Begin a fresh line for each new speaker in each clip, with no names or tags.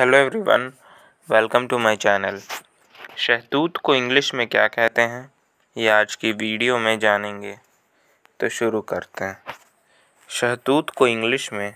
hello everyone welcome to my channel शहतूत को English में क्या कहते हैं ये आज की वीडियो में जानेंगे तो शुरू करते हैं शहतूत को इंग्लिश में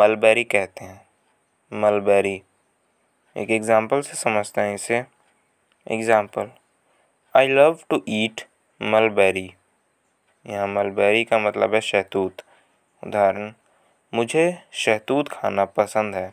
मलबेरी कहते हैं मलबेरी एक एग्ज़ाम्पल से समझते हैं इसे example I love to eat mulberry यहाँ मलबेरी का मतलब है शहतूत उदाहरण मुझे शहतूत खाना पसंद है